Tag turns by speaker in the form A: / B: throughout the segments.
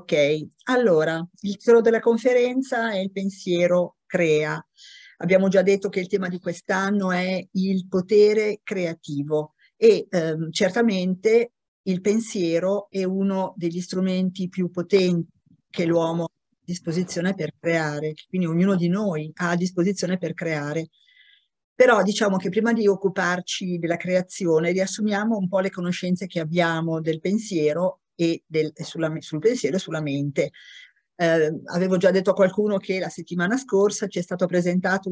A: Ok, allora il titolo della conferenza è Il pensiero crea. Abbiamo già detto che il tema di quest'anno è il potere creativo e ehm, certamente il pensiero è uno degli strumenti più potenti che l'uomo ha a disposizione per creare, quindi ognuno di noi ha a disposizione per creare. Però diciamo che prima di occuparci della creazione riassumiamo un po' le conoscenze che abbiamo del pensiero e del, sulla, sul pensiero e sulla mente. Eh, avevo già detto a qualcuno che la settimana scorsa ci è stata presentata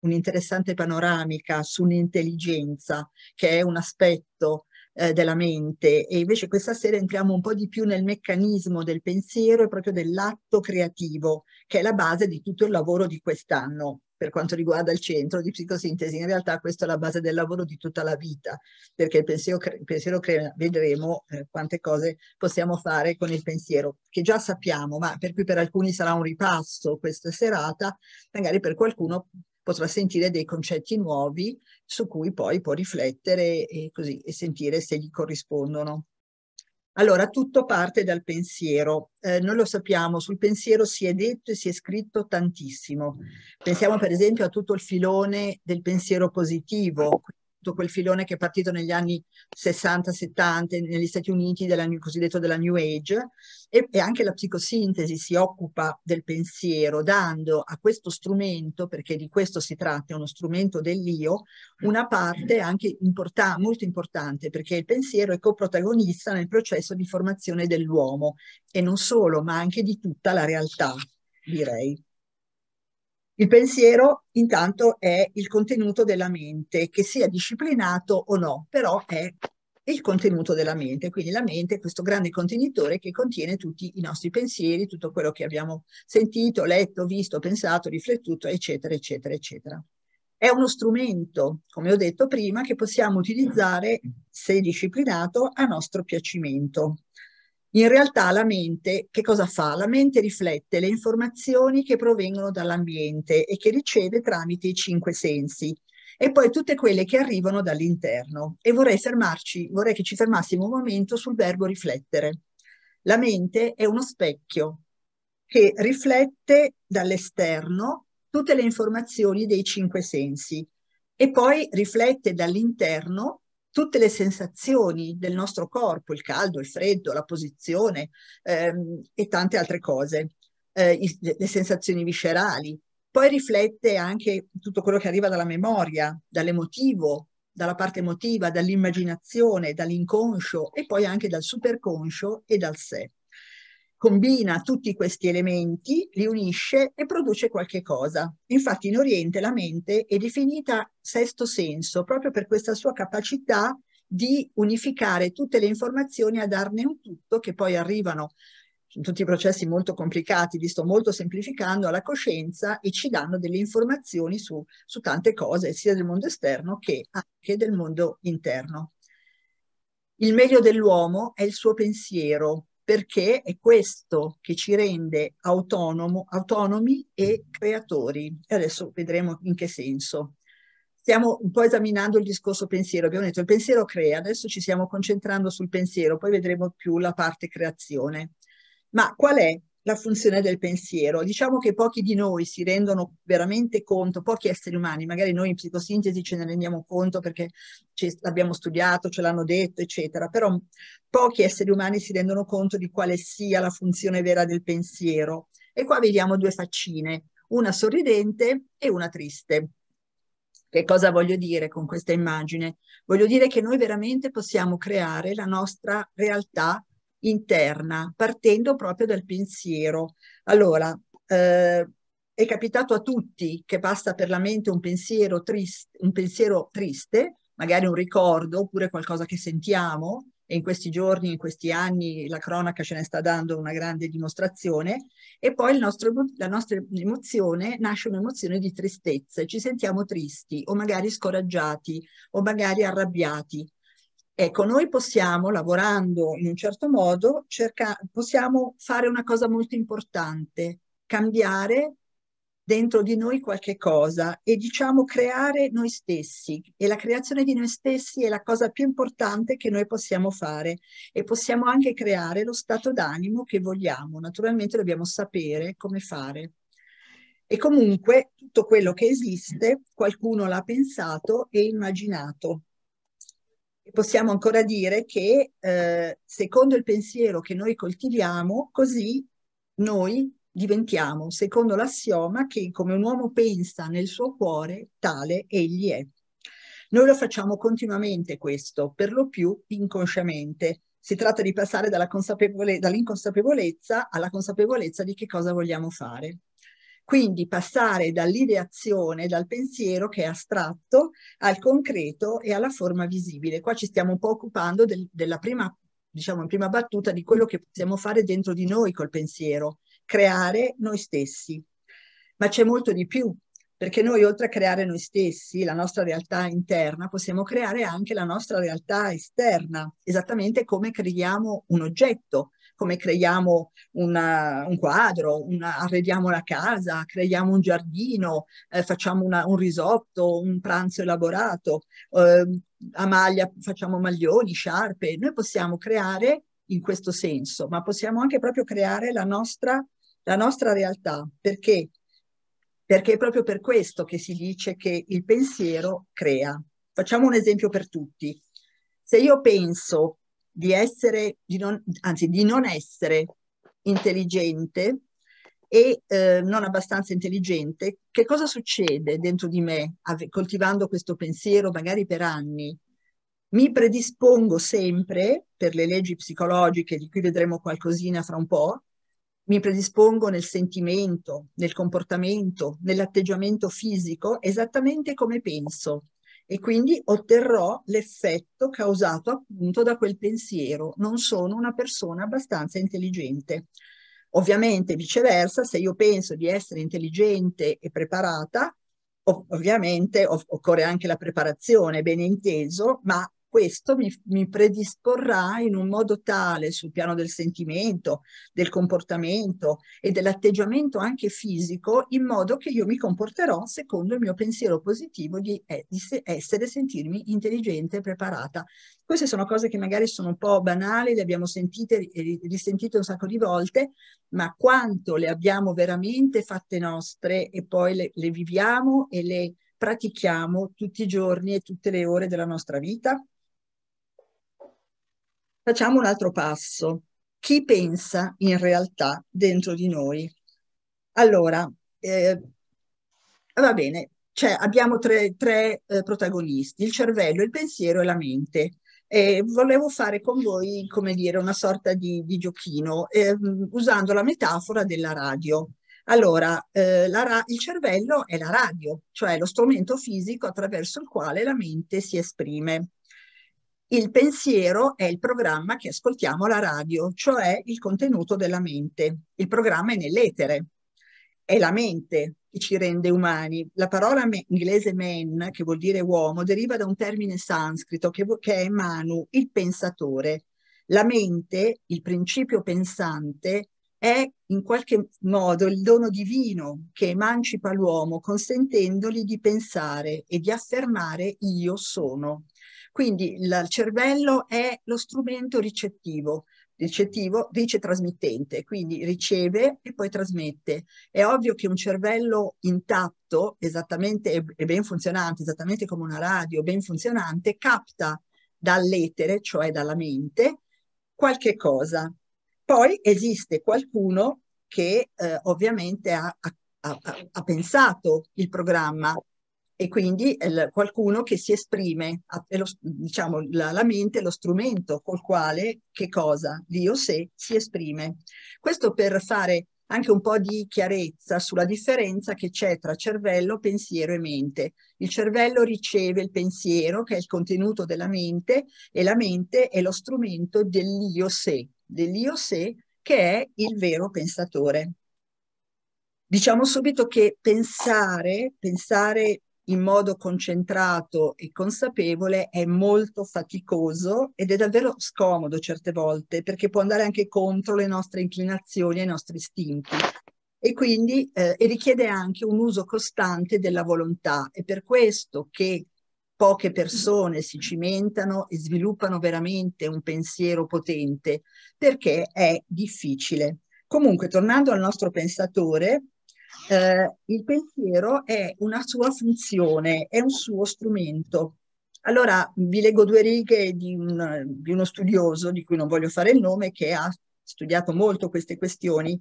A: un'interessante panoramica sull'intelligenza, che è un aspetto eh, della mente, e invece questa sera entriamo un po' di più nel meccanismo del pensiero e proprio dell'atto creativo, che è la base di tutto il lavoro di quest'anno per quanto riguarda il centro di psicosintesi, in realtà questa è la base del lavoro di tutta la vita, perché il pensiero, cre- pensiero crea, vedremo eh, quante cose possiamo fare con il pensiero, che già sappiamo, ma per cui per alcuni sarà un ripasso questa serata, magari per qualcuno potrà sentire dei concetti nuovi su cui poi può riflettere e, così, e sentire se gli corrispondono. Allora, tutto parte dal pensiero. Eh, noi lo sappiamo, sul pensiero si è detto e si è scritto tantissimo. Pensiamo per esempio a tutto il filone del pensiero positivo, tutto quel filone che è partito negli anni 60-70 negli Stati Uniti, della, cosiddetto della New Age, e, e anche la psicosintesi si occupa del pensiero, dando a questo strumento, perché di questo si tratta, è uno strumento dell'io, una parte anche importan- molto importante, perché il pensiero è coprotagonista nel processo di formazione dell'uomo, e non solo, ma anche di tutta la realtà, direi. Il pensiero intanto è il contenuto della mente, che sia disciplinato o no, però è il contenuto della mente, quindi la mente è questo grande contenitore che contiene tutti i nostri pensieri, tutto quello che abbiamo sentito, letto, visto, pensato, riflettuto, eccetera, eccetera, eccetera. È uno strumento, come ho detto prima, che possiamo utilizzare, se disciplinato, a nostro piacimento. In realtà la mente che cosa fa? La mente riflette le informazioni che provengono dall'ambiente e che riceve tramite i cinque sensi e poi tutte quelle che arrivano dall'interno. E vorrei fermarci, vorrei che ci fermassimo un momento sul verbo riflettere. La mente è uno specchio che riflette dall'esterno tutte le informazioni dei cinque sensi e poi riflette dall'interno tutte le sensazioni del nostro corpo, il caldo, il freddo, la posizione ehm, e tante altre cose, eh, le sensazioni viscerali. Poi riflette anche tutto quello che arriva dalla memoria, dall'emotivo, dalla parte emotiva, dall'immaginazione, dall'inconscio e poi anche dal superconscio e dal sé combina tutti questi elementi, li unisce e produce qualche cosa. Infatti in Oriente la mente è definita sesto senso proprio per questa sua capacità di unificare tutte le informazioni a darne un tutto che poi arrivano sono tutti processi molto complicati, li sto molto semplificando, alla coscienza e ci danno delle informazioni su, su tante cose, sia del mondo esterno che anche del mondo interno. Il meglio dell'uomo è il suo pensiero, perché è questo che ci rende autonomo, autonomi e creatori. E adesso vedremo in che senso. Stiamo un po' esaminando il discorso pensiero, abbiamo detto il pensiero crea, adesso ci stiamo concentrando sul pensiero, poi vedremo più la parte creazione. Ma qual è la funzione del pensiero. Diciamo che pochi di noi si rendono veramente conto, pochi esseri umani, magari noi in psicosintesi ce ne rendiamo conto perché l'abbiamo studiato, ce l'hanno detto, eccetera, però pochi esseri umani si rendono conto di quale sia la funzione vera del pensiero. E qua vediamo due faccine, una sorridente e una triste. Che cosa voglio dire con questa immagine? Voglio dire che noi veramente possiamo creare la nostra realtà interna, partendo proprio dal pensiero. Allora, eh, è capitato a tutti che passa per la mente un pensiero, trist- un pensiero triste, magari un ricordo oppure qualcosa che sentiamo, e in questi giorni, in questi anni la cronaca ce ne sta dando una grande dimostrazione, e poi nostro, la nostra emozione nasce un'emozione di tristezza, ci sentiamo tristi o magari scoraggiati o magari arrabbiati. Ecco, noi possiamo, lavorando in un certo modo, cerca, possiamo fare una cosa molto importante, cambiare dentro di noi qualche cosa e diciamo creare noi stessi e la creazione di noi stessi è la cosa più importante che noi possiamo fare e possiamo anche creare lo stato d'animo che vogliamo, naturalmente dobbiamo sapere come fare. E comunque tutto quello che esiste qualcuno l'ha pensato e immaginato possiamo ancora dire che eh, secondo il pensiero che noi coltiviamo, così noi diventiamo, secondo l'assioma che come un uomo pensa nel suo cuore, tale egli è. Noi lo facciamo continuamente questo, per lo più inconsciamente. Si tratta di passare dall'inconsapevolezza alla consapevolezza di che cosa vogliamo fare. Quindi passare dall'ideazione, dal pensiero che è astratto, al concreto e alla forma visibile. Qua ci stiamo un po' occupando del, della prima, diciamo, in prima battuta di quello che possiamo fare dentro di noi col pensiero, creare noi stessi. Ma c'è molto di più, perché noi oltre a creare noi stessi, la nostra realtà interna, possiamo creare anche la nostra realtà esterna, esattamente come creiamo un oggetto, come creiamo una, un quadro, una, arrediamo la casa, creiamo un giardino, eh, facciamo una, un risotto, un pranzo elaborato, eh, a maglia facciamo maglioni, sciarpe. Noi possiamo creare in questo senso, ma possiamo anche proprio creare la nostra, la nostra realtà. Perché? Perché è proprio per questo che si dice che il pensiero crea. Facciamo un esempio per tutti. Se io penso di essere, di non, anzi di non essere intelligente e eh, non abbastanza intelligente, che cosa succede dentro di me coltivando questo pensiero magari per anni? Mi predispongo sempre, per le leggi psicologiche di cui vedremo qualcosina fra un po', mi predispongo nel sentimento, nel comportamento, nell'atteggiamento fisico, esattamente come penso e quindi otterrò l'effetto causato appunto da quel pensiero. Non sono una persona abbastanza intelligente. Ovviamente viceversa, se io penso di essere intelligente e preparata, ov ovviamente ov occorre anche la preparazione, ben inteso, ma questo mi, mi, predisporrà in un modo tale sul piano del sentimento, del comportamento e dell'atteggiamento anche fisico, in modo che io mi comporterò secondo il mio pensiero positivo di, eh, di essere, sentirmi intelligente e preparata. Queste sono cose che magari sono un po' banali, le abbiamo sentite e risentite un sacco di volte, ma quanto le abbiamo veramente fatte nostre e poi le, le viviamo e le pratichiamo tutti i giorni e tutte le ore della nostra vita? Facciamo un altro passo. Chi pensa in realtà dentro di noi? Allora, eh, va bene, cioè, abbiamo tre, tre eh, protagonisti, il cervello, il pensiero e la mente. Eh, volevo fare con voi, come dire, una sorta di, di giochino, eh, usando la metafora della radio. Allora, eh, la ra il cervello è la radio, cioè lo strumento fisico attraverso il quale la mente si esprime. Il pensiero è il programma che ascoltiamo alla radio, cioè il contenuto della mente. Il programma è nell'etere, è la mente che ci rende umani. La parola me- inglese man, che vuol dire uomo, deriva da un termine sanscrito che, che è manu, il pensatore. La mente, il principio pensante, è in qualche modo il dono divino che emancipa l'uomo consentendogli di pensare e di affermare io sono. Quindi il cervello è lo strumento ricettivo, ricettivo, dice ricetrasmittente, quindi riceve e poi trasmette. È ovvio che un cervello intatto, esattamente e ben funzionante, esattamente come una radio ben funzionante, capta dall'etere, cioè dalla mente, qualche cosa. Poi esiste qualcuno che eh, ovviamente ha, ha, ha pensato il programma, e quindi è eh, qualcuno che si esprime, lo, diciamo la, la mente è lo strumento col quale che cosa, Dio sé, si esprime. Questo per fare anche un po' di chiarezza sulla differenza che c'è tra cervello, pensiero e mente. Il cervello riceve il pensiero, che è il contenuto della mente, e la mente è lo strumento dell'io sé, dell'io sé che è il vero pensatore. Diciamo subito che pensare, pensare in modo concentrato e consapevole è molto faticoso ed è davvero scomodo certe volte perché può andare anche contro le nostre inclinazioni e i nostri istinti e quindi eh, e richiede anche un uso costante della volontà. È per questo che poche persone si cimentano e sviluppano veramente un pensiero potente perché è difficile. Comunque, tornando al nostro pensatore, eh, il pensiero è una sua funzione, è un suo strumento. Allora vi leggo due righe di, un, di uno studioso, di cui non voglio fare il nome, che ha studiato molto queste questioni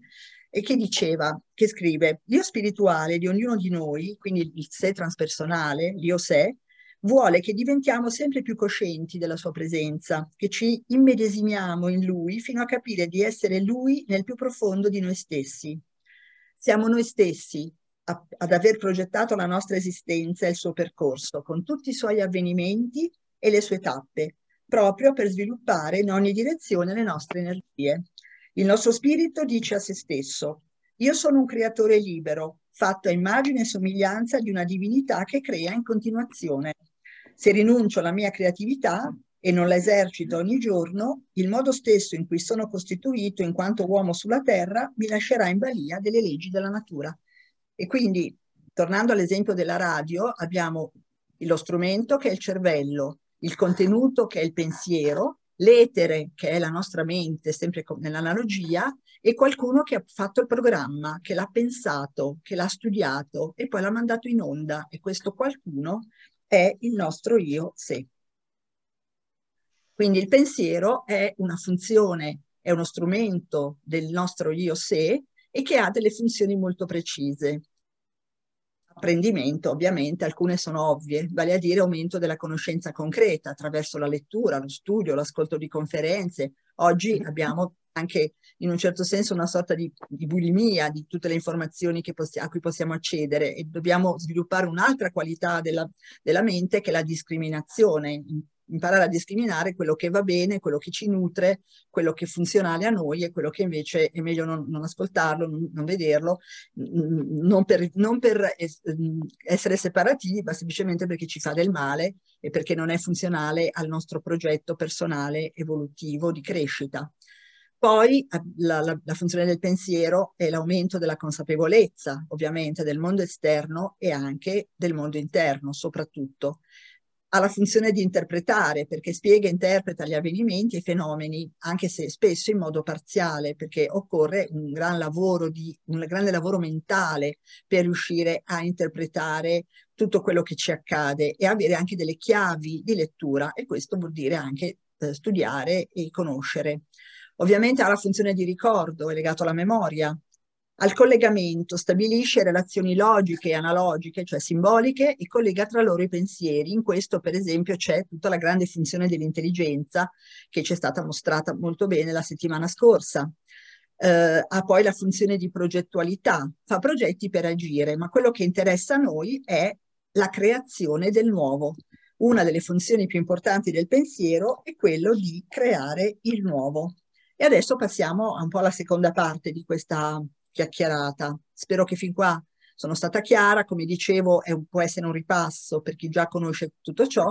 A: e che diceva, che scrive, l'io spirituale di ognuno di noi, quindi il sé transpersonale, l'io sé, vuole che diventiamo sempre più coscienti della sua presenza, che ci immedesimiamo in lui fino a capire di essere lui nel più profondo di noi stessi siamo noi stessi a, ad aver progettato la nostra esistenza e il suo percorso, con tutti i suoi avvenimenti e le sue tappe, proprio per sviluppare in ogni direzione le nostre energie. Il nostro spirito dice a se stesso, io sono un creatore libero, fatto a immagine e somiglianza di una divinità che crea in continuazione. Se rinuncio alla mia creatività, e non la esercito ogni giorno, il modo stesso in cui sono costituito in quanto uomo sulla terra mi lascerà in balia delle leggi della natura. E quindi, tornando all'esempio della radio, abbiamo lo strumento che è il cervello, il contenuto che è il pensiero, l'etere che è la nostra mente, sempre nell'analogia, e qualcuno che ha fatto il programma, che l'ha pensato, che l'ha studiato e poi l'ha mandato in onda. E questo qualcuno è il nostro io sé. Quindi il pensiero è una funzione, è uno strumento del nostro io sé e che ha delle funzioni molto precise. Apprendimento, ovviamente, alcune sono ovvie, vale a dire aumento della conoscenza concreta attraverso la lettura, lo studio, l'ascolto di conferenze. Oggi abbiamo anche in un certo senso una sorta di, di bulimia di tutte le informazioni a cui possiamo accedere e dobbiamo sviluppare un'altra qualità della, della, mente che è la discriminazione imparare a discriminare quello che va bene, quello che ci nutre, quello che è funzionale a noi e quello che invece è meglio non, non ascoltarlo, non, non vederlo, non per, non per es essere separativi, ma semplicemente perché ci fa del male e perché non è funzionale al nostro progetto personale, evolutivo, di crescita. Poi eh, la, la, la, funzione del pensiero è l'aumento della consapevolezza, ovviamente, del mondo esterno e anche del mondo interno, soprattutto ha la funzione di interpretare, perché spiega e interpreta gli avvenimenti e i fenomeni, anche se spesso in modo parziale, perché occorre un gran lavoro, di, un grande lavoro mentale per riuscire a interpretare tutto quello che ci accade e avere anche delle chiavi di lettura e questo vuol dire anche eh, studiare e conoscere. Ovviamente ha la funzione di ricordo, è legato alla memoria, al collegamento, stabilisce relazioni logiche e analogiche, cioè simboliche, e collega tra loro i pensieri. In questo, per esempio, c'è tutta la grande funzione dell'intelligenza che ci è stata mostrata molto bene la settimana scorsa. Eh, ha poi la funzione di progettualità, fa progetti per agire, ma quello che interessa a noi è la creazione del nuovo. Una delle funzioni più importanti del pensiero è quello di creare il nuovo. E adesso passiamo un po' alla seconda parte di questa chiacchierata. Spero che fin qua sono stata chiara, come dicevo un, può essere un ripasso per chi già conosce tutto ciò,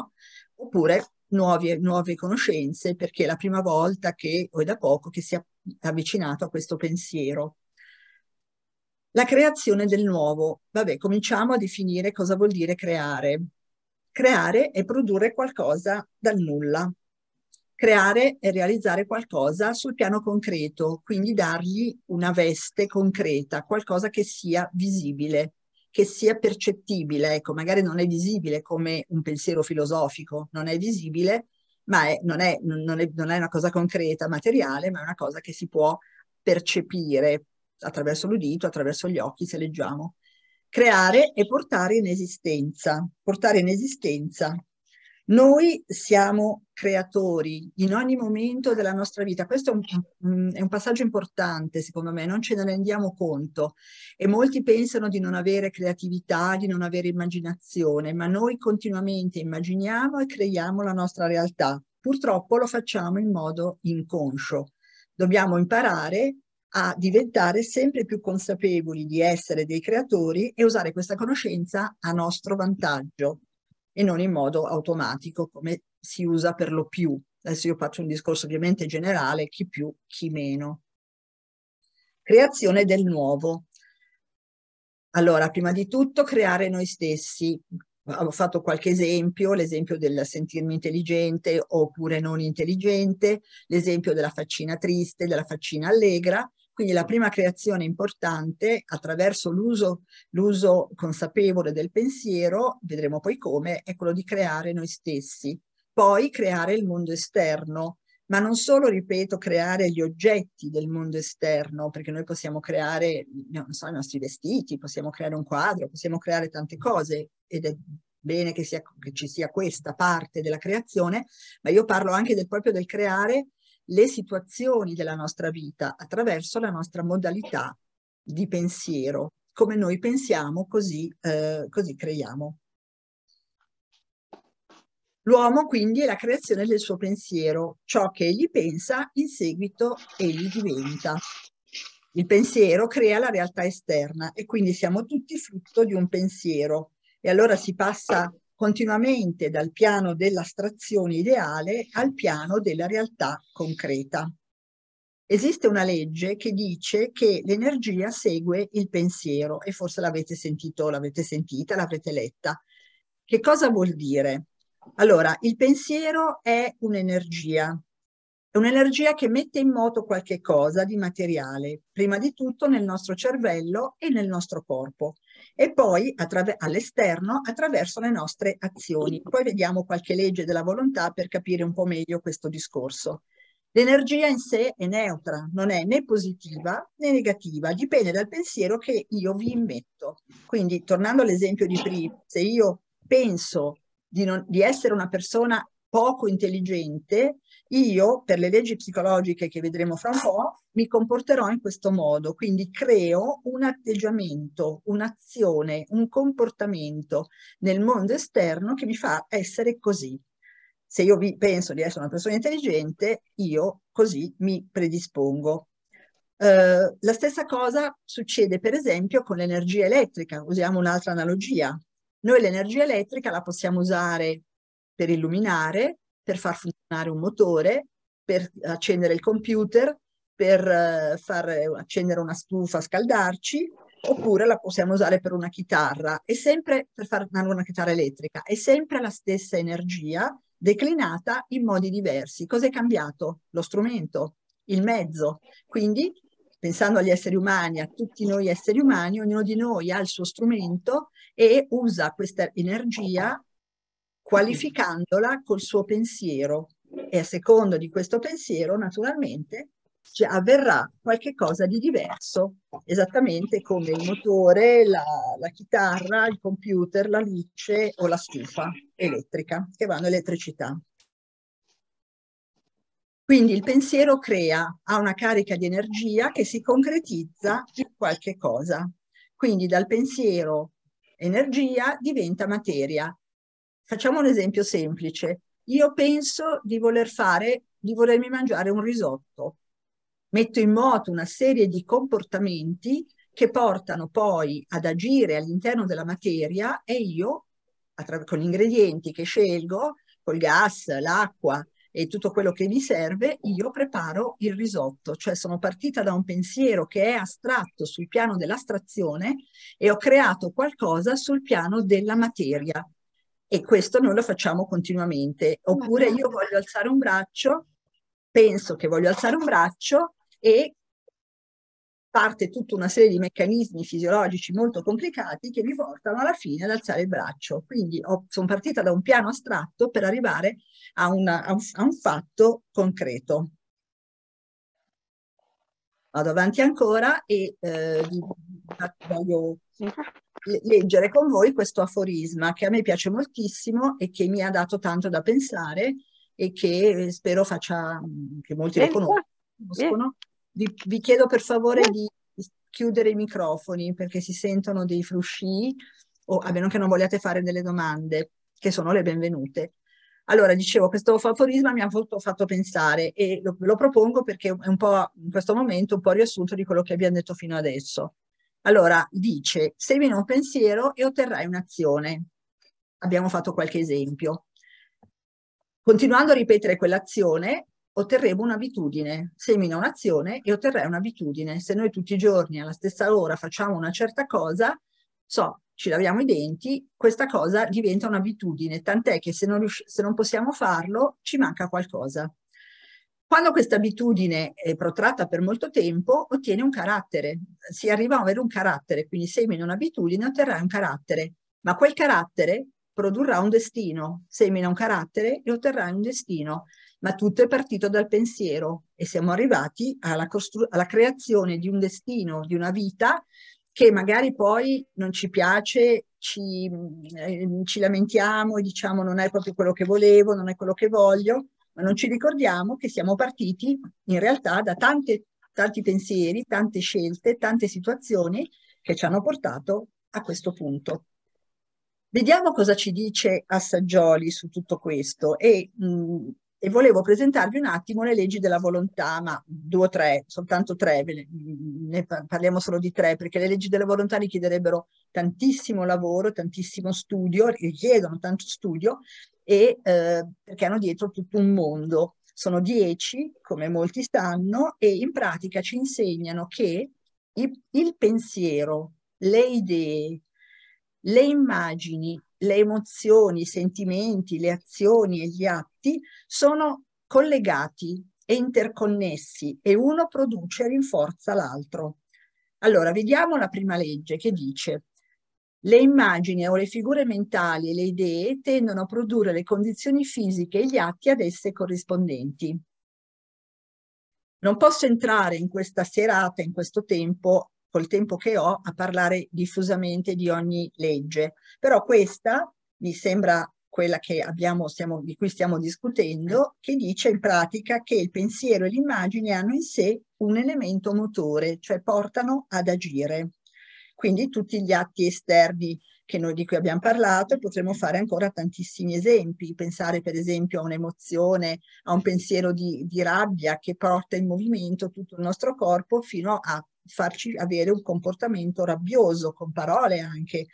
A: oppure nuove, nuove conoscenze perché è la prima volta che, o è da poco, che si è avvicinato a questo pensiero. La creazione del nuovo. Vabbè, cominciamo a definire cosa vuol dire creare. Creare è produrre qualcosa dal nulla, creare e realizzare qualcosa sul piano concreto, quindi dargli una veste concreta, qualcosa che sia visibile, che sia percettibile. Ecco, magari non è visibile come un pensiero filosofico, non è visibile, ma è, non, è, non, è, non è una cosa concreta, materiale, ma è una cosa che si può percepire attraverso l'udito, attraverso gli occhi, se leggiamo. Creare e portare in esistenza, portare in esistenza noi siamo creatori in ogni momento della nostra vita. Questo è un, è un, passaggio importante, secondo me, non ce ne rendiamo conto. E molti pensano di non avere creatività, di non avere immaginazione, ma noi continuamente immaginiamo e creiamo la nostra realtà. Purtroppo lo facciamo in modo inconscio. Dobbiamo imparare a diventare sempre più consapevoli di essere dei creatori e usare questa conoscenza a nostro vantaggio e non in modo automatico come si usa per lo più. Adesso io faccio un discorso ovviamente generale, chi più, chi meno. Creazione del nuovo. Allora, prima di tutto creare noi stessi. Ho fatto qualche esempio, l'esempio del sentirmi intelligente oppure non intelligente, l'esempio della faccina triste, della faccina allegra, quindi la prima creazione importante attraverso l'uso consapevole del pensiero, vedremo poi come, è quello di creare noi stessi, poi creare il mondo esterno, ma non solo, ripeto, creare gli oggetti del mondo esterno, perché noi possiamo creare, so, i nostri vestiti, possiamo creare un quadro, possiamo creare tante cose ed è bene che, sia, che, ci sia questa parte della creazione, ma io parlo anche del, proprio del creare le situazioni della nostra vita attraverso la nostra modalità di pensiero. Come noi pensiamo, così, eh, così creiamo. L'uomo quindi è la creazione del suo pensiero, ciò che egli pensa in seguito egli diventa. Il pensiero crea la realtà esterna e quindi siamo tutti frutto di un pensiero. E allora si passa continuamente dal piano dell'astrazione ideale al piano della realtà concreta. Esiste una legge che dice che l'energia segue il pensiero e forse l'avete sentito, l'avete sentita, l'avrete letta. Che cosa vuol dire? Allora, il pensiero è un'energia, è un'energia che mette in moto qualche cosa di materiale, prima di tutto nel nostro cervello e nel nostro corpo e poi all'esterno attraverso le nostre azioni. Poi vediamo qualche legge della volontà per capire un po' meglio questo discorso. L'energia in sé è neutra, non è né positiva né negativa, dipende dal pensiero che io vi immetto. Quindi, tornando all'esempio di prima, se io penso di, non, di essere una persona poco intelligente, io, per le leggi psicologiche che vedremo fra un po', mi comporterò in questo modo. Quindi creo un atteggiamento, un'azione, un comportamento nel mondo esterno che mi fa essere così. Se io penso di essere una persona intelligente, io così mi predispongo. Eh, la stessa cosa succede per esempio con l'energia elettrica, usiamo un'altra analogia. Noi l'energia elettrica la possiamo usare per illuminare, per far funzionare un motore, per accendere il computer, per eh, far eh, accendere una stufa, scaldarci, oppure la possiamo usare per una chitarra, e sempre per fare una chitarra elettrica, è sempre la stessa energia declinata in modi diversi. Cos'è cambiato? Lo strumento, il mezzo. Quindi, pensando agli esseri umani, a tutti noi esseri umani, ognuno di noi ha il suo strumento e usa questa energia Mhm. qualificandola col suo pensiero e a secondo di questo pensiero naturalmente cioè, avverrà qualcosa di diverso, esattamente come il motore, la, la chitarra, il computer, la luce o la stufa elettrica che vanno elettricità. Quindi il pensiero crea, ha una carica di energia che si concretizza in qualche cosa. Quindi dal pensiero energia diventa materia Facciamo un esempio semplice. Io penso di voler fare, di volermi mangiare un risotto. Metto in moto una serie di comportamenti che portano poi ad agire all'interno della materia e io, con gli ingredienti che scelgo, col gas, l'acqua e tutto quello che mi serve, io preparo il risotto, cioè sono partita da un pensiero che è astratto sul piano dell'astrazione e ho creato qualcosa sul piano della materia e questo noi lo facciamo continuamente. Oppure io voglio alzare un braccio, penso che voglio alzare un braccio e parte tutta una serie di meccanismi fisiologici molto complicati che mi portano alla fine ad alzare il braccio. Quindi sono partita da un piano astratto per arrivare a, una, a, un, a un fatto concreto vado avanti ancora e eh, voglio leggere con voi questo aforisma che a me piace moltissimo e che mi ha dato tanto da pensare e che eh, spero faccia, mm, che molti lo conoscono. Vi, vi chiedo per favore di chiudere i microfoni perché si sentono dei frusci o a meno che non vogliate fare delle domande, che sono le benvenute. Allora, dicevo, questo aforisma mi ha molto fatto pensare e lo, lo propongo perché è un po' in questo momento un po' riassunto di quello che abbiamo detto fino adesso. Allora dice, semina un pensiero e otterrai un'azione. Abbiamo fatto qualche esempio. Continuando a ripetere quell'azione, otterremo un'abitudine. Semina un'azione e otterrai un'abitudine. Se noi tutti i giorni alla stessa ora facciamo una certa cosa, so, ci laviamo i denti, questa cosa diventa un'abitudine, tant'è che se non, se non possiamo farlo ci manca qualcosa. Quando questa abitudine è protratta per molto tempo, ottiene un carattere, si arriva a avere un carattere, quindi semina un'abitudine, otterrai un carattere, ma quel carattere produrrà un destino, semina un carattere e otterrai un destino, ma tutto è partito dal pensiero e siamo arrivati alla, alla creazione di un destino, di una vita che magari poi non ci piace, ci, eh, ci lamentiamo e diciamo non è proprio quello che volevo, non è quello che voglio, ma non ci ricordiamo che siamo partiti in realtà da tante, tanti pensieri, tante scelte, tante situazioni che ci hanno portato a questo punto. Vediamo cosa ci dice Assaggioli su tutto questo e mh, mm, e volevo presentarvi un attimo le leggi della volontà, ma due o tre, soltanto tre, ne parliamo solo di tre, perché le leggi della volontà richiederebbero tantissimo lavoro, tantissimo studio, richiedono tanto studio, e eh, perché hanno dietro tutto un mondo. Sono dieci, come molti sanno, e in pratica ci insegnano che il pensiero, le idee, le immagini le emozioni, i sentimenti, le azioni e gli atti sono collegati e interconnessi e uno produce e rinforza l'altro. Allora, vediamo la prima legge che dice le immagini o le figure mentali e le idee tendono a produrre le condizioni fisiche e gli atti ad esse corrispondenti. Non posso entrare in questa serata, in questo tempo, col tempo che ho a parlare diffusamente di ogni legge, però questa mi sembra quella abbiamo, stiamo, di cui stiamo discutendo, che dice in pratica che il pensiero e l'immagine hanno in sé un elemento motore, cioè portano ad agire. Quindi tutti gli atti esterni che noi, di cui abbiamo parlato e potremmo fare ancora tantissimi esempi, pensare per esempio a un'emozione, a un pensiero di, di rabbia che porta in movimento tutto il nostro corpo fino a farci avere un comportamento rabbioso, con parole anche,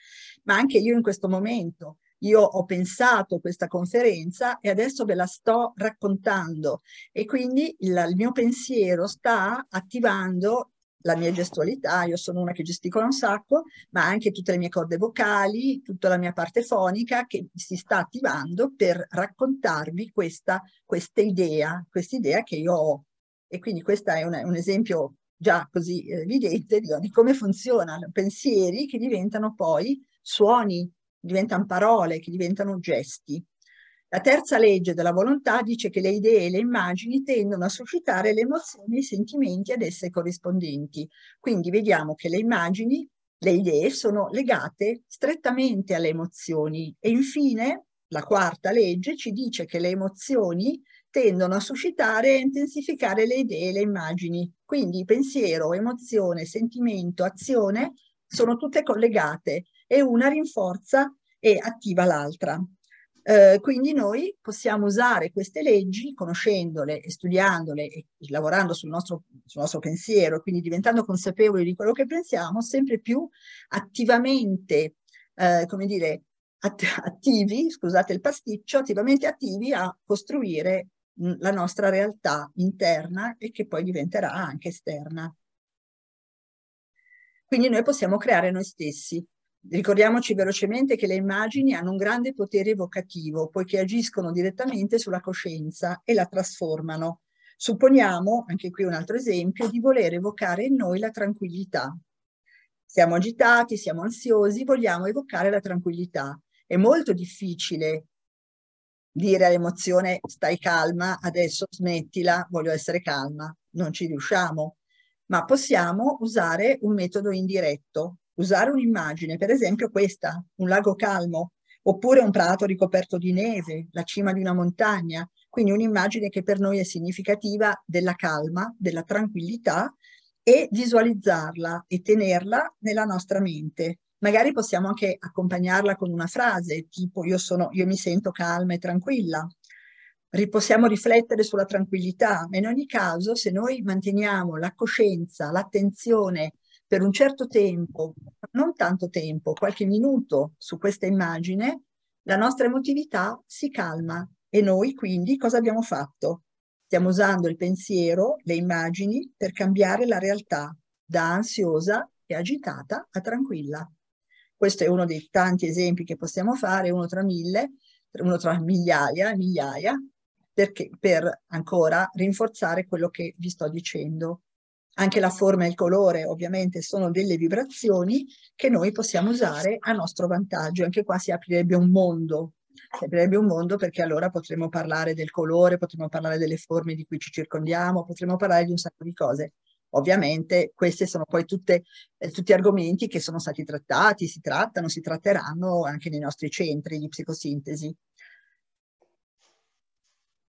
A: ma anche io in questo momento. Io ho pensato questa conferenza e adesso ve la sto raccontando e quindi il, il mio pensiero sta attivando la mia gestualità, io sono una che gesticola un sacco, ma anche tutte le mie corde vocali, tutta la mia parte fonica che si sta attivando per raccontarvi questa, questa idea, questa idea che io ho. E quindi questo è una, un esempio già così evidente di, di come funzionano pensieri che diventano poi suoni, diventano parole, che diventano gesti. La terza legge della volontà dice che le idee e le immagini tendono a suscitare le emozioni e i sentimenti ad esse corrispondenti. Quindi vediamo che le immagini, le idee sono legate strettamente alle emozioni. E infine la quarta legge ci dice che le emozioni tendono a suscitare e intensificare le idee e le immagini. Quindi pensiero, emozione, sentimento, azione sono tutte collegate e una rinforza e attiva l'altra. Eh, quindi noi possiamo usare queste leggi, conoscendole e studiandole e lavorando sul nostro, sul nostro pensiero, quindi diventando consapevoli di quello che pensiamo, sempre più attivamente, eh, come dire, att attivi, scusate il pasticcio, attivamente attivi a costruire mm, la nostra realtà interna e che poi diventerà anche esterna. Quindi noi possiamo creare noi stessi Ricordiamoci velocemente che le immagini hanno un grande potere evocativo, poiché agiscono direttamente sulla coscienza e la trasformano. Supponiamo, anche qui un altro esempio, di voler evocare in noi la tranquillità. Siamo agitati, siamo ansiosi, vogliamo evocare la tranquillità. È molto difficile dire all'emozione stai calma, adesso smettila, voglio essere calma. Non ci riusciamo, ma possiamo usare un metodo indiretto, usare un'immagine, per esempio questa, un lago calmo, oppure un prato ricoperto di neve, la cima di una montagna, quindi un'immagine che per noi è significativa della calma, della tranquillità e visualizzarla e tenerla nella nostra mente. Magari possiamo anche accompagnarla con una frase tipo io, sono, io mi sento calma e tranquilla. Possiamo riflettere sulla tranquillità, ma in ogni caso se noi manteniamo la coscienza, l'attenzione per un certo tempo, non tanto tempo, qualche minuto su questa immagine, la nostra emotività si calma e noi quindi cosa abbiamo fatto? Stiamo usando il pensiero, le immagini per cambiare la realtà da ansiosa e agitata a tranquilla. Questo è uno dei tanti esempi che possiamo fare, uno tra mille, uno tra migliaia e migliaia, perché, per ancora rinforzare quello che vi sto dicendo. Anche la forma e il colore ovviamente sono delle vibrazioni che noi possiamo usare a nostro vantaggio. Anche qua si aprirebbe un mondo, si aprirebbe un mondo perché allora potremmo parlare del colore, potremmo parlare delle forme di cui ci circondiamo, potremmo parlare di un sacco di cose. Ovviamente questi sono poi tutte, eh, tutti argomenti che sono stati trattati, si trattano, si tratteranno anche nei nostri centri di psicosintesi.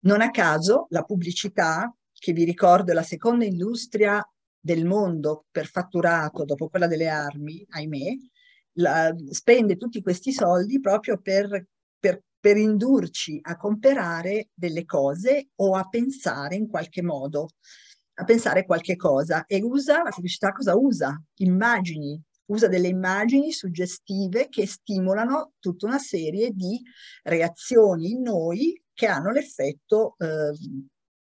A: Non a caso la pubblicità che vi ricordo è la seconda industria del mondo per fatturato dopo quella delle armi, ahimè, la, spende tutti questi soldi proprio per, per, per indurci a comprare delle cose o a pensare in qualche modo, a pensare qualche cosa. E usa, la pubblicità cosa usa? Immagini, usa delle immagini suggestive che stimolano tutta una serie di reazioni in noi che hanno l'effetto eh,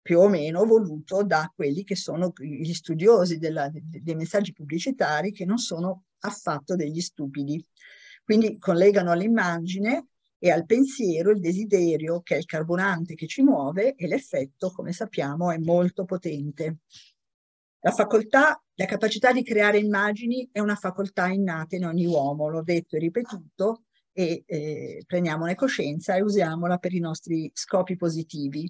A: più o meno voluto da quelli che sono gli studiosi della, dei messaggi pubblicitari che non sono affatto degli stupidi. Quindi collegano all'immagine e al pensiero il desiderio che è il carburante che ci muove e l'effetto, come sappiamo, è molto potente. La facoltà, la capacità di creare immagini è una facoltà innata in ogni uomo, l'ho detto e ripetuto, e eh, prendiamone coscienza e usiamola per i nostri scopi positivi.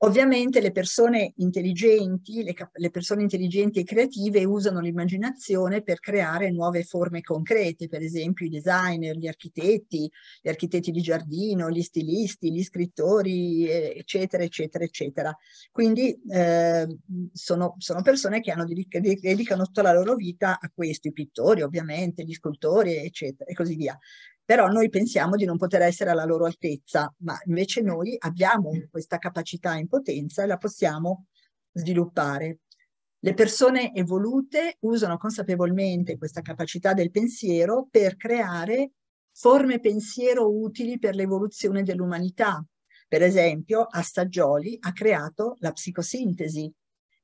A: Ovviamente le persone intelligenti, le, le, persone intelligenti e creative usano l'immaginazione per creare nuove forme concrete, per esempio i designer, gli architetti, gli architetti di giardino, gli stilisti, gli scrittori, eccetera, eccetera, eccetera. Quindi eh, sono, sono, persone che, hanno, che dedicano tutta la loro vita a questo, i pittori ovviamente, gli scultori, eccetera, e così via però noi pensiamo di non poter essere alla loro altezza, ma invece noi abbiamo questa capacità in potenza e la possiamo sviluppare. Le persone evolute usano consapevolmente questa capacità del pensiero per creare forme pensiero utili per l'evoluzione dell'umanità. Per esempio, Assagioli ha creato la psicosintesi,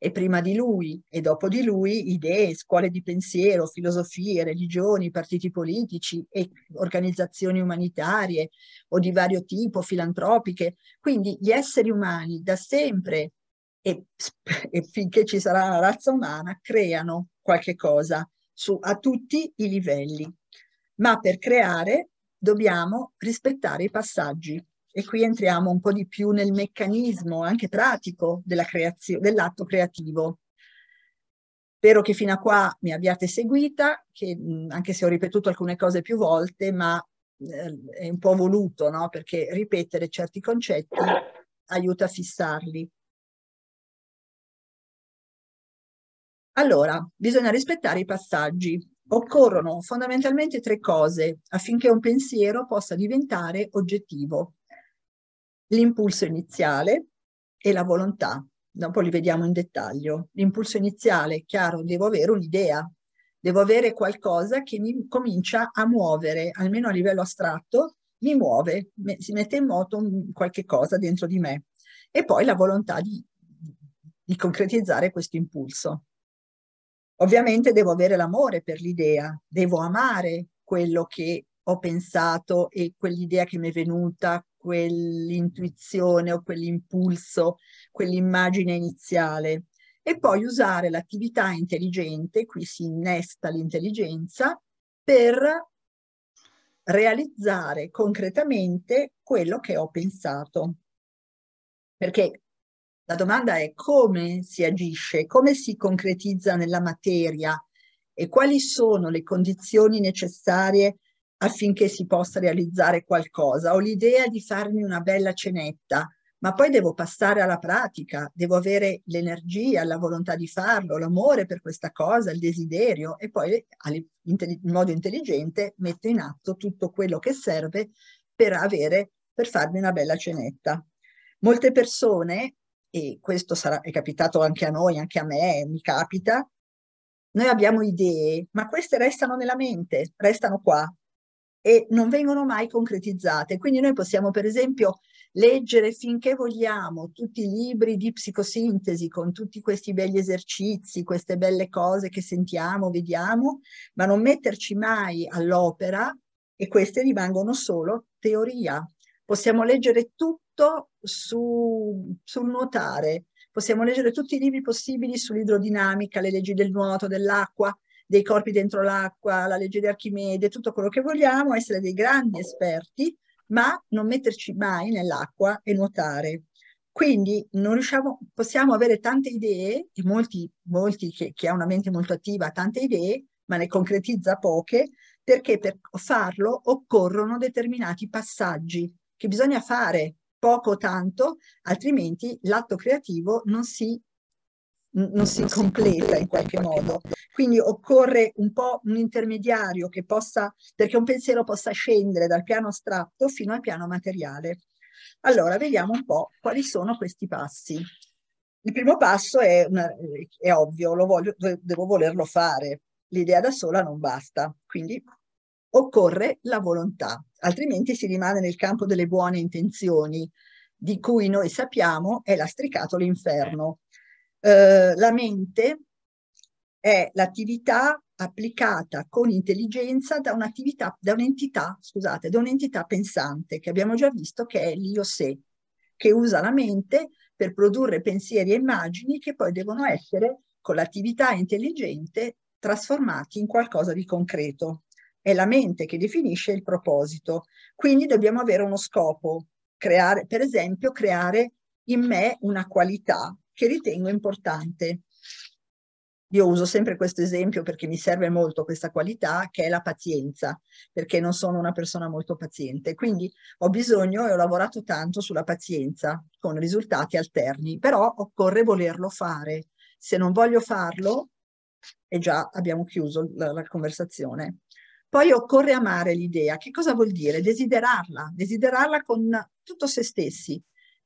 A: e prima di lui e dopo di lui idee, scuole di pensiero, filosofie, religioni, partiti politici e organizzazioni umanitarie o di vario tipo, filantropiche. Quindi gli esseri umani da sempre e, e finché ci sarà la razza umana creano qualche cosa su, a tutti i livelli. Ma per creare dobbiamo rispettare i passaggi e qui entriamo un po' di più nel meccanismo anche pratico dell'atto creativo. Spero che fino a qua mi abbiate seguita, che, anche se ho ripetuto alcune cose più volte, ma eh, è un po' voluto, no? perché ripetere certi concetti aiuta a fissarli. Allora, bisogna rispettare i passaggi. Occorrono fondamentalmente tre cose affinché un pensiero possa diventare oggettivo l'impulso iniziale e la volontà. Dopo li vediamo in dettaglio. L'impulso iniziale, chiaro, devo avere un'idea, devo avere qualcosa che mi comincia a muovere, almeno a livello astratto, mi muove, me, si mette in moto un, qualche cosa dentro di me. E poi la volontà di, di concretizzare questo impulso. Ovviamente devo avere l'amore per l'idea, devo amare quello che ho pensato e quell'idea che mi è venuta, quell'intuizione o quell'impulso, quell'immagine iniziale e poi usare l'attività intelligente, qui si innesta l'intelligenza, per realizzare concretamente quello che ho pensato. Perché la domanda è come si agisce, come si concretizza nella materia e quali sono le condizioni necessarie per affinché si possa realizzare qualcosa. Ho l'idea di farmi una bella cenetta, ma poi devo passare alla pratica, devo avere l'energia, la volontà di farlo, l'amore per questa cosa, il desiderio e poi in modo intelligente metto in atto tutto quello che serve per, avere, per farmi una bella cenetta. Molte persone, e questo sarà, è capitato anche a noi, anche a me, mi capita, noi abbiamo idee, ma queste restano nella mente, restano qua, e non vengono mai concretizzate. Quindi noi possiamo per esempio leggere finché vogliamo tutti i libri di psicosintesi con tutti questi belli esercizi, queste belle cose che sentiamo, vediamo, ma non metterci mai all'opera e queste rimangono solo teoria. Possiamo leggere tutto su, sul nuotare, possiamo leggere tutti i libri possibili sull'idrodinamica, le leggi del nuoto, dell'acqua, dei corpi dentro l'acqua, la legge di Archimede, tutto quello che vogliamo, essere dei grandi esperti, ma non metterci mai nell'acqua e nuotare. Quindi non riusciamo, possiamo avere tante idee, e molti, molti che, che ha una mente molto attiva ha tante idee, ma ne concretizza poche, perché per farlo occorrono determinati passaggi che bisogna fare poco o tanto, altrimenti l'atto creativo non si non si completa in qualche modo. Quindi occorre un po' un intermediario che possa, perché un pensiero possa scendere dal piano astratto fino al piano materiale. Allora, vediamo un po' quali sono questi passi. Il primo passo è, una, è ovvio, voglio, devo volerlo fare. L'idea da sola non basta, quindi occorre la volontà, altrimenti si rimane nel campo delle buone intenzioni, di cui noi sappiamo è lastricato l'inferno eh, la mente è l'attività applicata con intelligenza da un'attività, da un'entità, scusate, da un'entità pensante che abbiamo già visto che è l'io sé, che usa la mente per produrre pensieri e immagini che poi devono essere, con l'attività intelligente, trasformati in qualcosa di concreto. È la mente che definisce il proposito. Quindi dobbiamo avere uno scopo, creare, per esempio, creare in me una qualità che ritengo importante. Io uso sempre questo esempio perché mi serve molto questa qualità, che è la pazienza, perché non sono una persona molto paziente. Quindi ho bisogno e ho lavorato tanto sulla pazienza, con risultati alterni, però occorre volerlo fare. Se non voglio farlo, e già abbiamo chiuso la, la conversazione. Poi occorre amare l'idea. Che cosa vuol dire? Desiderarla, desiderarla con tutto se stessi,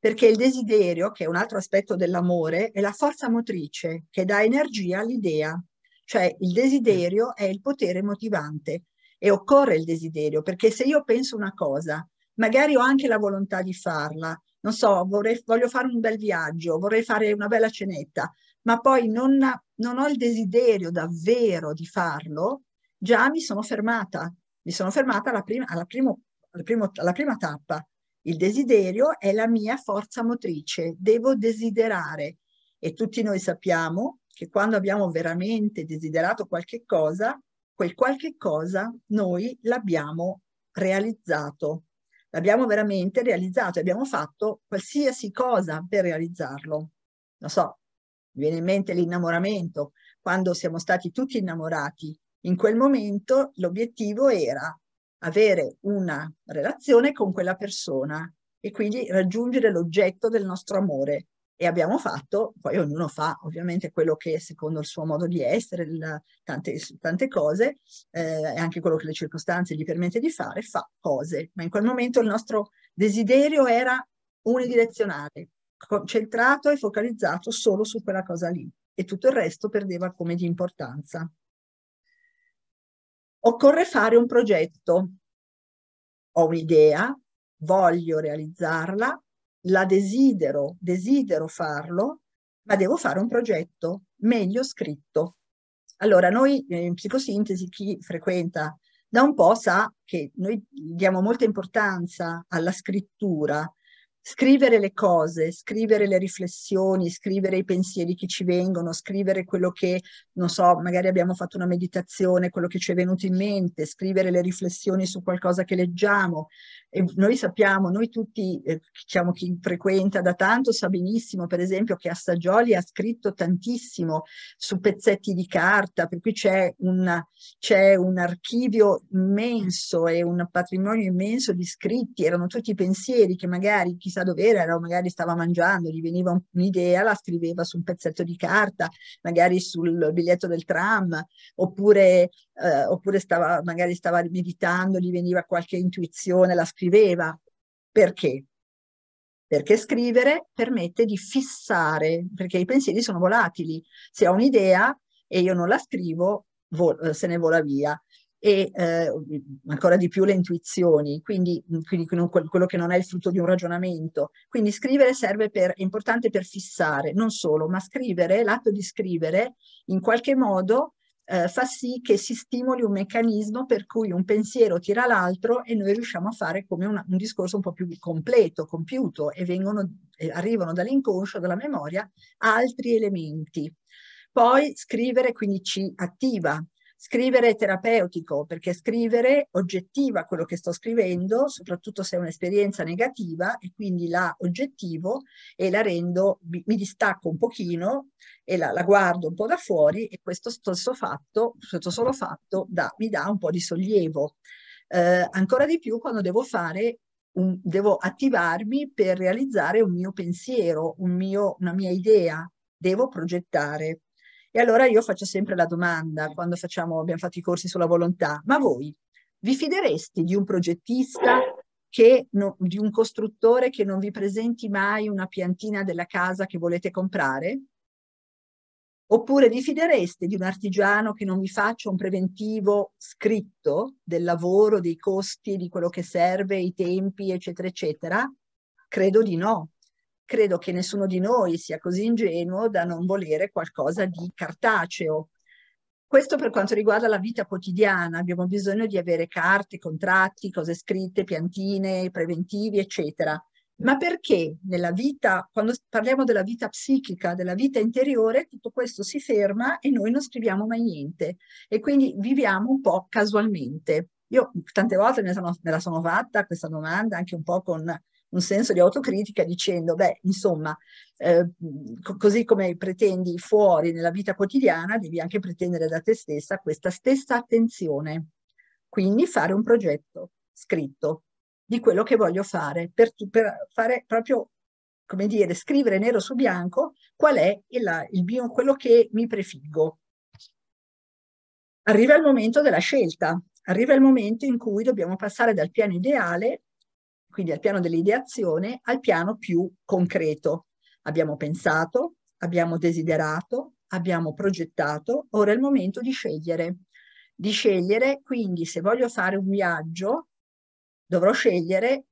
A: perché il desiderio, che è un altro aspetto dell'amore, è la forza motrice che dà energia all'idea, cioè il desiderio è il potere motivante e occorre il desiderio, perché se io penso una cosa, magari ho anche la volontà di farla, non so, vorrei, voglio fare un bel viaggio, vorrei fare una bella cenetta, ma poi non, non ho il desiderio davvero di farlo, già mi sono fermata, mi sono fermata alla prima, alla primo, alla primo, alla prima tappa. Il desiderio è la mia forza motrice, devo desiderare. E tutti noi sappiamo che quando abbiamo veramente desiderato qualche cosa, quel qualche cosa noi l'abbiamo realizzato, l'abbiamo veramente realizzato e abbiamo fatto qualsiasi cosa per realizzarlo. Non so, mi viene in mente l'innamoramento, quando siamo stati tutti innamorati. In quel momento l'obiettivo era avere una relazione con quella persona e quindi raggiungere l'oggetto del nostro amore. E abbiamo fatto, poi ognuno fa ovviamente quello che secondo il suo modo di essere, la, tante, tante, cose, eh, anche quello che le circostanze gli permette di fare, fa cose. Ma in quel momento il nostro desiderio era unidirezionale, concentrato e focalizzato solo su quella cosa lì e tutto il resto perdeva come di importanza. Occorre fare un progetto. Ho un'idea, voglio realizzarla, la desidero, desidero farlo, ma devo fare un progetto meglio scritto. Allora, noi eh, in psicosintesi, chi frequenta da un po' sa che noi diamo molta importanza alla scrittura, scrivere le cose, scrivere le riflessioni, scrivere i pensieri che ci vengono, scrivere quello che, non so, magari abbiamo fatto una meditazione, quello che ci è venuto in mente, scrivere le riflessioni su qualcosa che leggiamo, e noi sappiamo, noi tutti, eh, diciamo chi frequenta da tanto sa benissimo, per esempio, che Assagioli ha scritto tantissimo su pezzetti di carta, per cui c'è, una, c'è un archivio immenso e un patrimonio immenso di scritti, erano tutti pensieri che magari chissà dove era, magari stava mangiando, gli veniva un'idea, la scriveva su un pezzetto di carta, magari sul biglietto del tram, oppure, eh, oppure stava, magari stava meditando, gli veniva qualche intuizione, la scriveva scriveva. Perché? Perché scrivere permette di fissare, perché i pensieri sono volatili. Se ho un'idea e io non la scrivo, eh, se ne vola via. E eh, ancora di più le intuizioni, quindi, quindi, quello che non è il frutto di un ragionamento. Quindi scrivere serve per, è importante per fissare, non solo, ma scrivere, l'atto di scrivere, in qualche modo eh, fa sì che si stimoli un meccanismo per cui un pensiero tira l'altro e noi riusciamo a fare come una, un discorso un po' più completo, compiuto e vengono, eh, arrivano dall'inconscio, dalla memoria, altri elementi. Poi scrivere quindi ci attiva, Scrivere è terapeutico perché scrivere oggettiva quello che sto scrivendo, soprattutto se è un'esperienza negativa e quindi la oggettivo e la rendo, mi distacco un pochino e la, la guardo un po' da fuori e questo stesso fatto, questo solo fatto da, mi dà un po' di sollievo. Eh, ancora di più quando devo fare un, devo attivarmi per realizzare un mio pensiero, un mio, una mia idea, devo progettare. E allora io faccio sempre la domanda quando facciamo, abbiamo fatto i corsi sulla volontà, ma voi vi fidereste di un progettista che no, di un costruttore che non vi presenti mai una piantina della casa che volete comprare? Oppure vi fidereste di un artigiano che non vi faccia un preventivo scritto del lavoro, dei costi, di quello che serve, i tempi, eccetera, eccetera? Credo di no credo che nessuno di noi sia così ingenuo da non volere qualcosa di cartaceo. Questo per quanto riguarda la vita quotidiana, abbiamo bisogno di avere carte, contratti, cose scritte, piantine, preventivi, eccetera. Ma perché nella vita, quando parliamo della vita psichica, della vita interiore, tutto questo si ferma e noi non scriviamo mai niente e quindi viviamo un po' casualmente. Io tante volte me, sono, me la sono fatta questa domanda anche un po' con un senso di autocritica dicendo, beh, insomma, eh, così come pretendi fuori nella vita quotidiana, devi anche pretendere da te stessa questa stessa attenzione. Quindi fare un progetto scritto di quello che voglio fare, per, per fare proprio, come dire, scrivere nero su bianco qual è il, il mio, quello che mi prefiggo. Arriva il momento della scelta, arriva il momento in cui dobbiamo passare dal piano ideale quindi al piano dell'ideazione, al piano più concreto. Abbiamo pensato, abbiamo desiderato, abbiamo progettato, ora è il momento di scegliere. Di scegliere, quindi se voglio fare un viaggio, dovrò scegliere,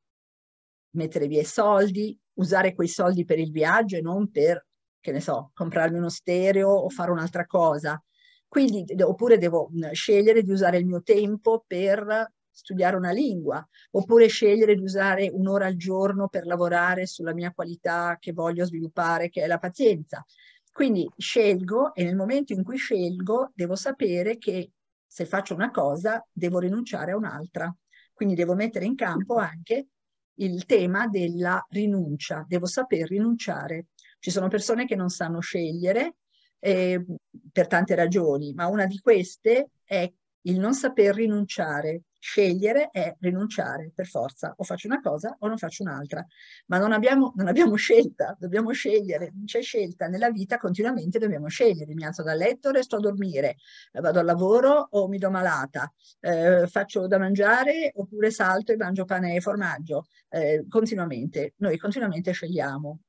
A: mettere via i soldi, usare quei soldi per il viaggio e non per, che ne so, comprarmi uno stereo o fare un'altra cosa. Quindi, oppure devo scegliere di usare il mio tempo per studiare una lingua, oppure scegliere di usare un'ora al giorno per lavorare sulla mia qualità che voglio sviluppare, che è la pazienza. Quindi scelgo e nel momento in cui scelgo devo sapere che se faccio una cosa devo rinunciare a un'altra. Quindi devo mettere in campo anche il tema della rinuncia, devo saper rinunciare. Ci sono persone che non sanno scegliere eh, per tante ragioni, ma una di queste è il non saper rinunciare, scegliere è rinunciare per forza, o faccio una cosa o non faccio un'altra, ma non abbiamo, non abbiamo scelta, dobbiamo scegliere, non c'è scelta nella vita, continuamente dobbiamo scegliere, mi alzo dal letto, resto a dormire, eh, vado al lavoro o mi do malata, eh, faccio da mangiare oppure salto e mangio pane e formaggio, eh, continuamente, noi continuamente scegliamo,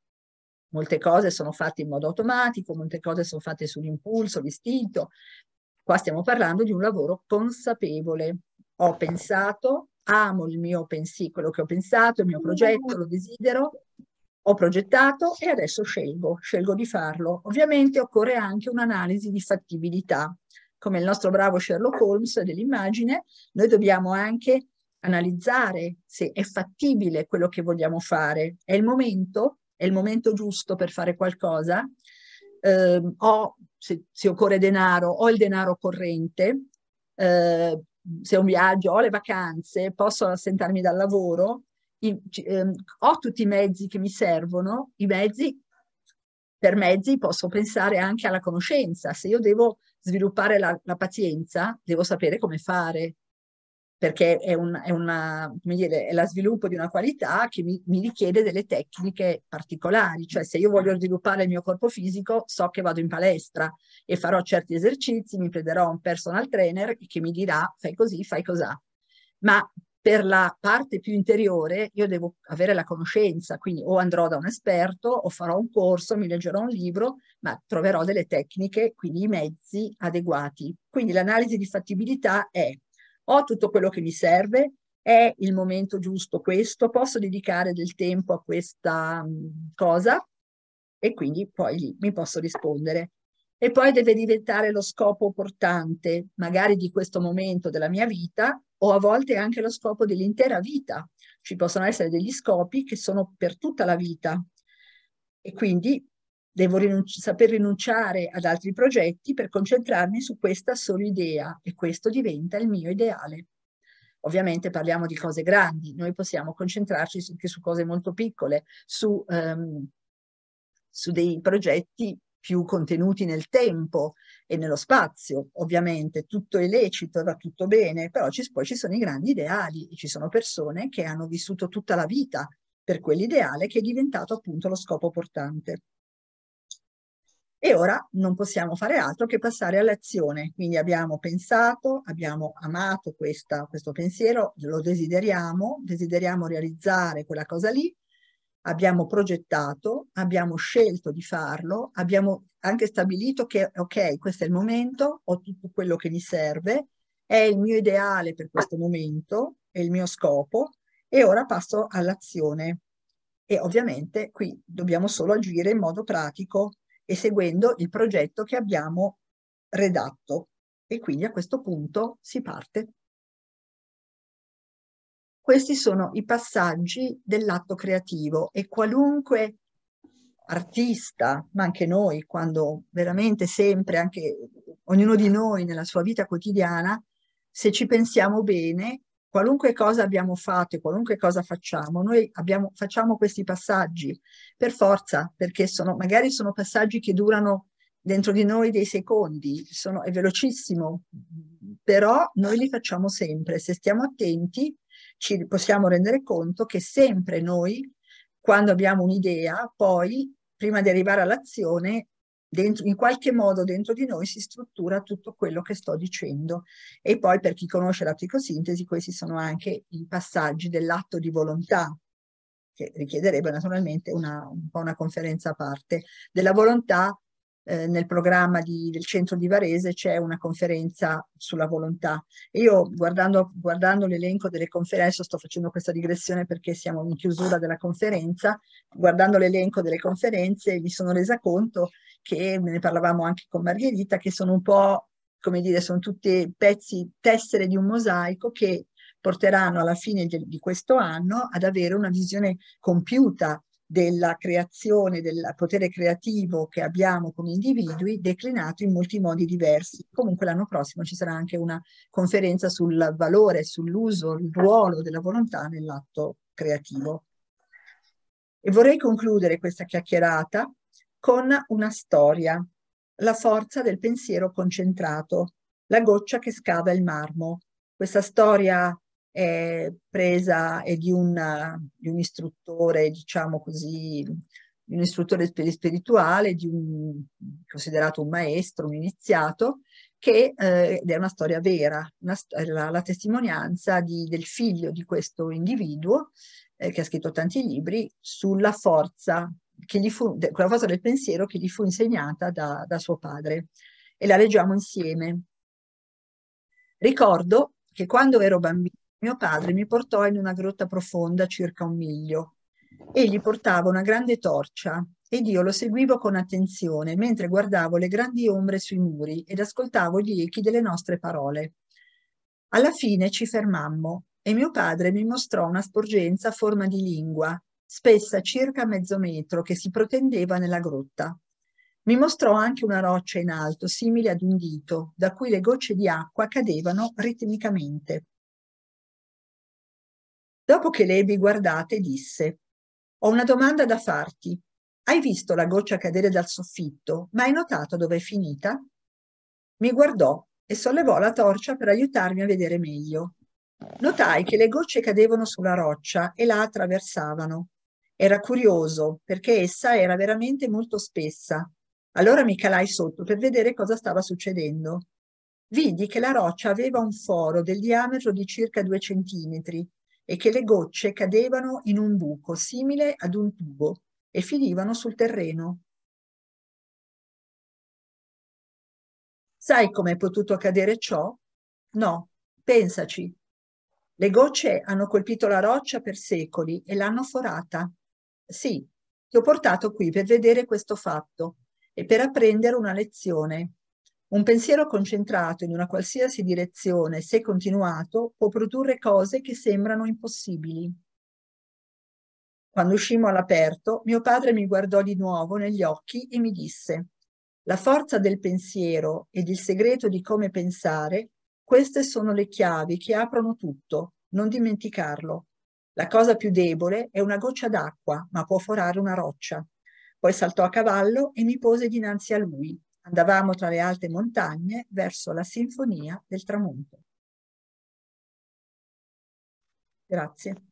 A: molte cose sono fatte in modo automatico, molte cose sono fatte sull'impulso, l'istinto. Qua stiamo parlando di un lavoro consapevole, ho pensato, amo il mio pensiero, quello che ho pensato, il mio progetto, lo desidero, ho progettato e adesso scelgo, scelgo di farlo. Ovviamente occorre anche un'analisi di fattibilità. Come il nostro bravo Sherlock Holmes dell'immagine, noi dobbiamo anche analizzare se è fattibile quello che vogliamo fare. È il momento? È il momento giusto per fare qualcosa? Eh, ho, se, se, occorre denaro, ho il denaro corrente? Eh, se è un viaggio, ho le vacanze, posso assentarmi dal lavoro, i, eh, ho tutti i mezzi che mi servono, i mezzi, per mezzi posso pensare anche alla conoscenza, se io devo sviluppare la, la pazienza, devo sapere come fare, perché è, un, è, una, dire, è la sviluppo di una qualità che mi, mi, richiede delle tecniche particolari, cioè se io voglio sviluppare il mio corpo fisico so che vado in palestra e farò certi esercizi, mi prenderò un personal trainer che mi dirà fai così, fai cos'ha. Ma per la parte più interiore io devo avere la conoscenza, quindi o andrò da un esperto o farò un corso, mi leggerò un libro, ma troverò delle tecniche, quindi i mezzi adeguati. Quindi l'analisi di fattibilità è ho tutto quello che mi serve, è il momento giusto questo, posso dedicare del tempo a questa mm, cosa e quindi poi gli, mi posso rispondere. E poi deve diventare lo scopo portante, magari di questo momento della mia vita o a volte anche lo scopo dell'intera vita. Ci possono essere degli scopi che sono per tutta la vita. E quindi Devo rinunci- saper rinunciare ad altri progetti per concentrarmi su questa sola idea e questo diventa il mio ideale. Ovviamente parliamo di cose grandi, noi possiamo concentrarci anche su cose molto piccole, su, um, su dei progetti più contenuti nel tempo e nello spazio, ovviamente tutto è lecito, va tutto bene, però ci, poi ci sono i grandi ideali e ci sono persone che hanno vissuto tutta la vita per quell'ideale che è diventato appunto lo scopo portante. E ora non possiamo fare altro che passare all'azione. Quindi abbiamo pensato, abbiamo amato questa, questo pensiero, lo desideriamo, desideriamo realizzare quella cosa lì, abbiamo progettato, abbiamo scelto di farlo, abbiamo anche stabilito che ok, questo è il momento, ho tutto quello che mi serve, è il mio ideale per questo momento, è il mio scopo e ora passo all'azione. E ovviamente qui dobbiamo solo agire in modo pratico, e seguendo il progetto che abbiamo redatto. E quindi a questo punto si parte. Questi sono i passaggi dell'atto creativo e qualunque artista, ma anche noi, quando veramente sempre, anche ognuno di noi nella sua vita quotidiana, se ci pensiamo bene, qualunque cosa abbiamo fatto e qualunque cosa facciamo, noi abbiamo, facciamo questi passaggi per forza, perché sono, magari sono passaggi che durano dentro di noi dei secondi, sono, è velocissimo, però noi li facciamo sempre. Se stiamo attenti ci possiamo rendere conto che sempre noi, quando abbiamo un'idea, poi prima di arrivare all'azione Dentro, in qualche modo dentro di noi si struttura tutto quello che sto dicendo. E poi per chi conosce la psicosintesi, questi sono anche i passaggi dell'atto di volontà, che richiederebbe naturalmente una, un po' una conferenza a parte. Della volontà, eh, nel programma di, del centro di Varese c'è una conferenza sulla volontà. Io guardando, guardando l'elenco delle conferenze, sto facendo questa digressione perché siamo in chiusura della conferenza, guardando l'elenco delle conferenze mi sono resa conto che ne parlavamo anche con Margherita, che sono un po', come dire, sono tutti pezzi, tessere di un mosaico che porteranno alla fine de, di questo anno ad avere una visione compiuta della creazione, del potere creativo che abbiamo come individui declinato in molti modi diversi. Comunque l'anno prossimo ci sarà anche una conferenza sul valore, sull'uso, il ruolo della volontà nell'atto creativo. E vorrei concludere questa chiacchierata con una storia, la forza del pensiero concentrato, la goccia che scava il marmo. Questa storia è presa è di, una, di un istruttore, diciamo così, di un istruttore spirituale, di un, considerato un maestro, un iniziato, che eh, è una storia vera, una, la, la, testimonianza di, del figlio di questo individuo, eh, che ha scritto tanti libri, sulla forza che gli fu, quella cosa del pensiero che gli fu insegnata da, da suo padre. E la leggiamo insieme. Ricordo che quando ero bambino mio padre mi portò in una grotta profonda circa un miglio. Egli portava una grande torcia ed io lo seguivo con attenzione mentre guardavo le grandi ombre sui muri ed ascoltavo gli echi delle nostre parole. Alla fine ci fermammo e mio padre mi mostrò una sporgenza a forma di lingua spessa circa mezzo metro, che si protendeva nella grotta. Mi mostrò anche una roccia in alto, simile ad un dito, da cui le gocce di acqua cadevano ritmicamente. Dopo che le ebbi guardate, disse, ho una domanda da farti. Hai visto la goccia cadere dal soffitto, ma hai notato dove è finita? Mi guardò e sollevò la torcia per aiutarmi a vedere meglio. Notai che le gocce cadevano sulla roccia e la attraversavano. Era curioso perché essa era veramente molto spessa. Allora mi calai sotto per vedere cosa stava succedendo. Vidi che la roccia aveva un foro del diametro di circa due centimetri e che le gocce cadevano in un buco simile ad un tubo e finivano sul terreno. Sai com'è potuto accadere ciò? No, pensaci. Le gocce hanno colpito la roccia per secoli e l'hanno forata. Sì, ti ho portato qui per vedere questo fatto e per apprendere una lezione. Un pensiero concentrato in una qualsiasi direzione, se continuato, può produrre cose che sembrano impossibili. Quando uscimmo all'aperto, mio padre mi guardò di nuovo negli occhi e mi disse, la forza del pensiero ed il segreto di come pensare, queste sono le chiavi che aprono tutto, non dimenticarlo. La cosa più debole è una goccia d'acqua, ma può forare una roccia. Poi saltò a cavallo e mi pose dinanzi a lui. Andavamo tra le alte montagne verso la sinfonia del tramonto. Grazie.